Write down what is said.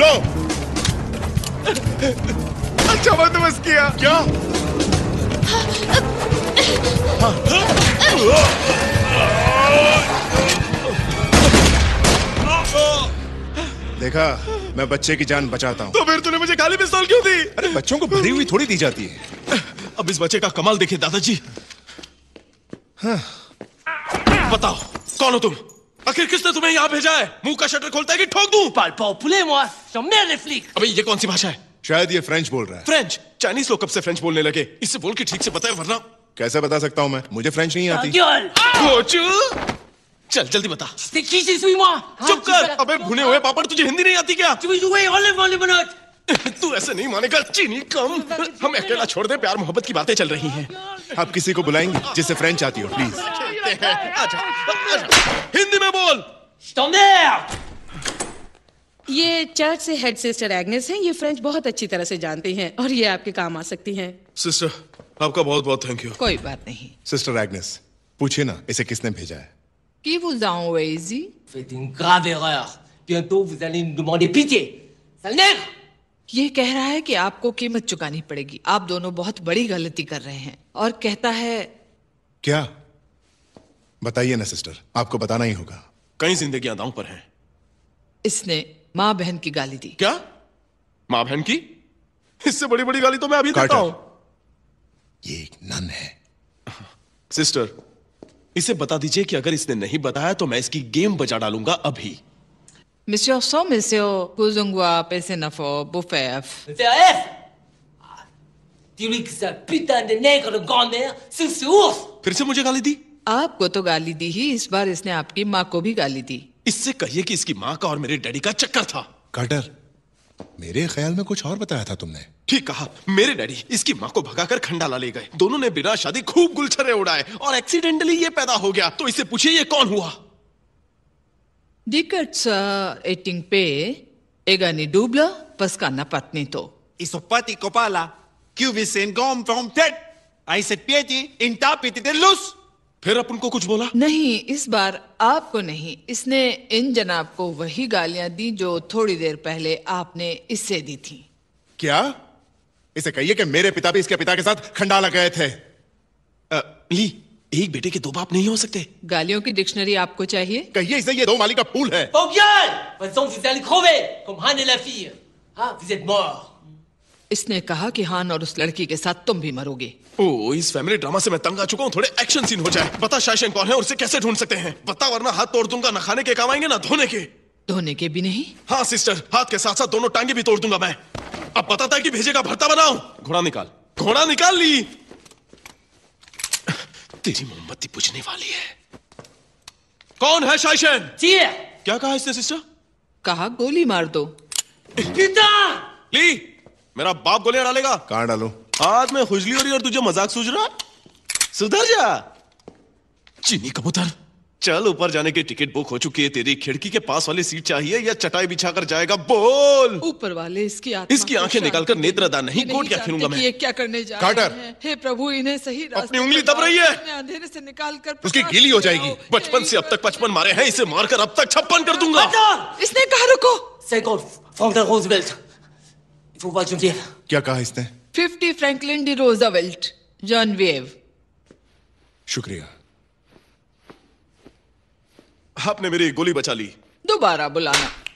लो अच्छा बंदोबस्त किया क्या देखा मैं बच्चे की जान बचाता हूँ तो फिर तूने मुझे खाली पिस्तौल क्यों दी अरे बच्चों को भरी हुई थोड़ी दी जाती है अब इस बच्चे का कमाल देखिए दादाजी हाँ। बताओ कौन हो तुम आखिर किसने तुम्हें यहाँ भेजा है मुंह का शटर खोलता है कि ठोक दूं पाल पाओ पुले populemos sommer रिफ्लिक अबे ये कौन सी भाषा है शायद ये फ्रेंच बोल रहा है फ्रेंच चाइनीज लोग कब से फ्रेंच बोलने लगे इससे बोल के ठीक से बताए वरना कैसे बता सकता हूँ मैं मुझे फ्रेंच नहीं आती चल जल्दी बता चुप ah, कर अबे भुने हुए पापड़ तुझे हिंदी नहीं आती क्या तू ऐसे नहीं मानेगा चीनी कम हम अकेला छोड़ दे प्यार मोहब्बत की बातें चल रही हैं आप किसी को बुलाएंगे जिसे फ्रेंच आती हो प्लीज Je t'emmerde ये चर्च से हेड सिस्टर एग्नेस हैं ये फ्रेंच बहुत अच्छी तरह से जानती हैं और ये आपके काम आ सकती हैं सिस्टर आपका बहुत बहुत थैंक यू कोई बात नहीं सिस्टर एग्नेस पूछिए ना इसे किसने भेजा है Qui vous a envoyé Faites une grave erreur. Bientôt, vous allez nous demander pitié. Sale ये कह रहा है कि आपको कीमत चुकानी पड़ेगी आप दोनों बहुत बड़ी गलती कर रहे हैं और कहता है क्या बताइए ना सिस्टर आपको बताना ही होगा कई जिंदगी दांव पर हैं इसने मां बहन की गाली दी क्या मां बहन की इससे बड़ी बड़ी गाली तो मैं अभी देता हूं ये एक नन है सिस्टर इसे बता दीजिए कि अगर इसने नहीं बताया तो मैं इसकी गेम बजा डालूंगा अभी पैसे नफो फिर से मुझे गाली दी आपको तो गाली दी ही इस बार इसने आपकी माँ को भी गाली दी इससे कहिए कि इसकी माँ का और मेरे डैडी का चक्कर था कार्टर मेरे ख्याल में कुछ और बताया था तुमने ठीक कहा मेरे डैडी इसकी माँ को भगाकर खंडाला ले गए दोनों ने बिना शादी खूब गुलछरे उड़ाए और एक्सीडेंटली ये पैदा हो गया तो इसे पूछिए ये कौन हुआ एटिंग पे Dikatsa etingpe egani dubla paskana patnito. Isopati kopala, kiuvis en गॉम फ्रॉम टेट I said pieti in tapiti de लूस फिर अपन को कुछ बोला नहीं इस बार आपको नहीं इसने इन जनाब को वही गालियां दी जो थोड़ी देर पहले आपने इससे दी थी क्या इसे कहिए कि मेरे पिता भी इसके पिता के साथ खंडाला गए थे आ, ली एक बेटे के दो बाप नहीं हो सकते गालियों की डिक्शनरी आपको चाहिए कहिए इसे ये दो माली का फूल है इसने कहा कि हान और उस लड़की के साथ तुम भी मरोगे ओ, इस फैमिली ड्रामा से मैं तंग आ चुका हूँ थोड़े एक्शन सीन हो जाए बता शायशन कौन है और उसे कैसे ढूंढ सकते हैं बता वरना हाथ तोड़ दूंगा ना खाने के काम आएंगे ना धोने के धोने के भी नहीं हाँ सिस्टर हाथ के साथ साथ दोनों टांगे भी तोड़ दूंगा मैं अब पता था कि भेजे का भरता बनाओ घोड़ा निकाल घोड़ा निकाल ली तेरी मोमबत्ती बुझने वाली है कौन है शायशन जी क्या कहा इसने सिस्टर कहा गोली मार दो ली मेरा बाप गोलियां डालेगा कहा डालो आज मैं खुजली हो रही और तुझे मजाक सूझ रहा सुधर जा चीनी कबूतर चल ऊपर जाने की टिकट बुक हो चुकी है तेरी खिड़की के पास वाली सीट चाहिए या चटाई बिछा कर जाएगा बोल ऊपर वाले इसकी आत्मा इसकी आंखें निकालकर नेत्रदा नहीं कोट क्या फिरूंगा मैं ये क्या करने जा काटर हे प्रभु इन्हें सही अपनी उंगली दब रही है अंधेरे से निकाल कर उसकी गीली हो जाएगी बचपन से अब तक पचपन मारे हैं इसे मारकर अब तक छप्पन कर दूंगा इसने कहा रुको फूफा चुनती है क्या कहा इसने fifty Franklin D Roosevelt John वेव शुक्रिया आपने मेरी गोली बचा ली दोबारा बुलाना